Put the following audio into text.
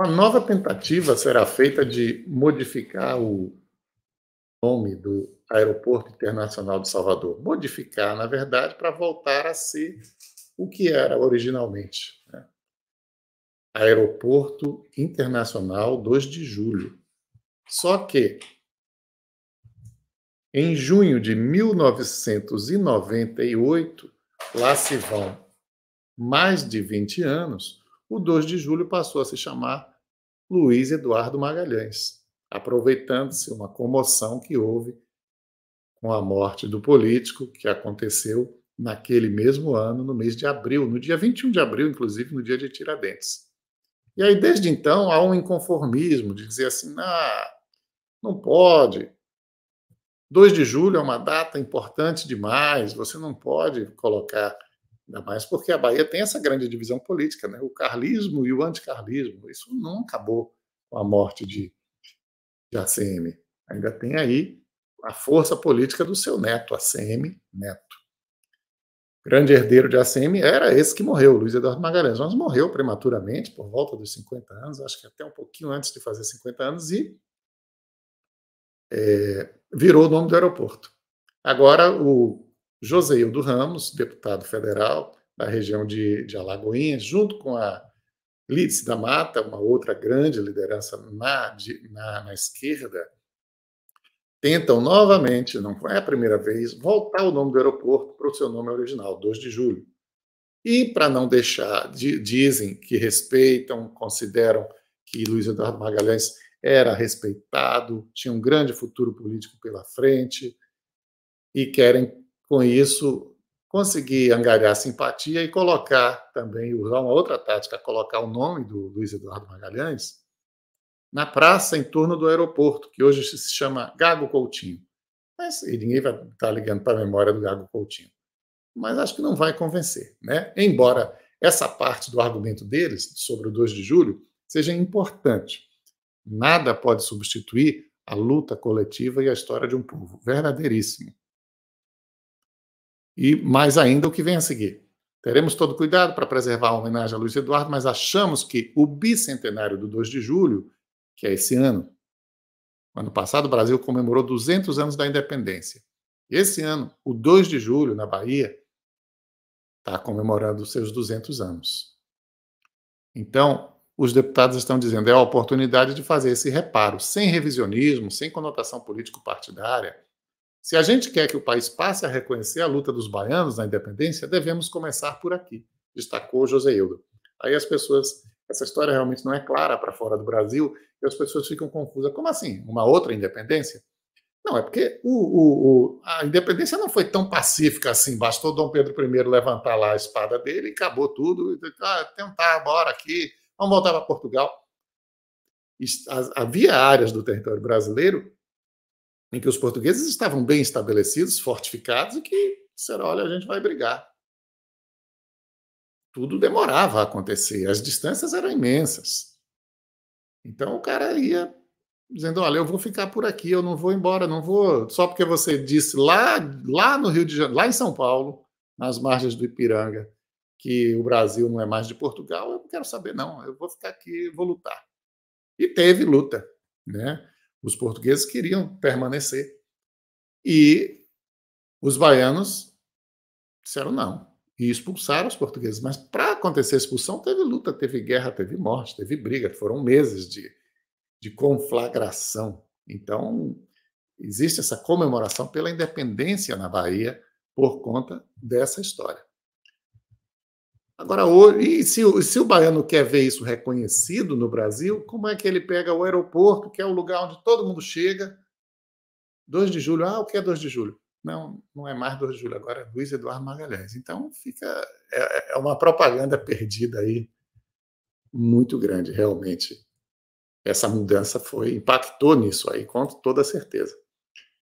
Uma nova tentativa será feita de modificar o nome do Aeroporto Internacional de Salvador. Modificar, na verdade, para voltar a ser o que era originalmente. Né? Aeroporto Internacional 2 de Julho. Só que, em junho de 1998, lá se vão mais de 20 anos, o 2 de julho passou a se chamar Luiz Eduardo Magalhães, aproveitando-se uma comoção que houve com a morte do político, que aconteceu naquele mesmo ano, no mês de abril, no dia 21 de abril, inclusive, no dia de Tiradentes. E aí, desde então, há um inconformismo de dizer assim: ah, não pode. 2 de julho é uma data importante demais, você não pode colocar Ainda mais porque a Bahia tem essa grande divisão política, né? o carlismo e o anticarlismo. Isso não acabou com a morte de, de ACM. Ainda tem aí a força política do seu neto, ACM Neto. O grande herdeiro de ACM era esse que morreu, Luiz Eduardo Magalhães, mas morreu prematuramente, por volta dos 50 anos, acho que até um pouquinho antes de fazer 50 anos, e é, virou o nome do aeroporto. Agora, o Joseildo Ramos, deputado federal da região de, de Alagoinhas, junto com a Lídice da Mata, uma outra grande liderança na, de, na, na esquerda, tentam novamente, não é a primeira vez, voltar o nome do aeroporto para o seu nome original, 2 de julho. E para não deixar, dizem que respeitam, consideram que Luiz Eduardo Magalhães era respeitado, tinha um grande futuro político pela frente e querem com isso, conseguir angariar simpatia e colocar também, usar uma outra tática, colocar o nome do Luiz Eduardo Magalhães na praça em torno do aeroporto, que hoje se chama Gago Coutinho. Mas, e ninguém vai estar tá ligando para a memória do Gago Coutinho. Mas acho que não vai convencer. Né? Embora essa parte do argumento deles sobre o 2 de julho seja importante. Nada pode substituir a luta coletiva e a história de um povo. Verdadeiríssimo e mais ainda o que vem a seguir. Teremos todo cuidado para preservar a homenagem a Luiz Eduardo, mas achamos que o bicentenário do 2 de julho, que é esse ano, ano passado o Brasil comemorou 200 anos da independência. Esse ano, o 2 de julho, na Bahia, está comemorando os seus 200 anos. Então, os deputados estão dizendo é a oportunidade de fazer esse reparo, sem revisionismo, sem conotação político-partidária, se a gente quer que o país passe a reconhecer a luta dos baianos na independência, devemos começar por aqui, destacou José Eudo. Aí as pessoas, essa história realmente não é clara para fora do Brasil e as pessoas ficam confusas. Como assim? Uma outra independência? Não, é porque o, o, o, a independência não foi tão pacífica assim. Bastou Dom Pedro I levantar lá a espada dele e acabou tudo. Ah, tentar, bora aqui, vamos voltar para Portugal. Havia áreas do território brasileiro em que os portugueses estavam bem estabelecidos, fortificados e que disseram: olha, a gente vai brigar. Tudo demorava a acontecer, as distâncias eram imensas. Então o cara ia dizendo: olha, eu vou ficar por aqui, eu não vou embora, não vou. Só porque você disse lá, lá no Rio de Janeiro, lá em São Paulo, nas margens do Ipiranga, que o Brasil não é mais de Portugal, eu não quero saber, não, eu vou ficar aqui, vou lutar. E teve luta, né? Os portugueses queriam permanecer. E os baianos disseram não e expulsaram os portugueses. Mas para acontecer a expulsão, teve luta, teve guerra, teve morte, teve briga. Foram meses de, de conflagração. Então, existe essa comemoração pela independência na Bahia por conta dessa história. Agora, hoje, e se, se o baiano quer ver isso reconhecido no Brasil, como é que ele pega o aeroporto, que é o lugar onde todo mundo chega? 2 de julho, ah, o que é 2 de julho? Não, não é mais 2 de julho, agora é Luiz Eduardo Magalhães. Então, fica. É, é, é uma propaganda perdida aí, muito grande, realmente. Essa mudança foi impactou nisso aí, com toda certeza.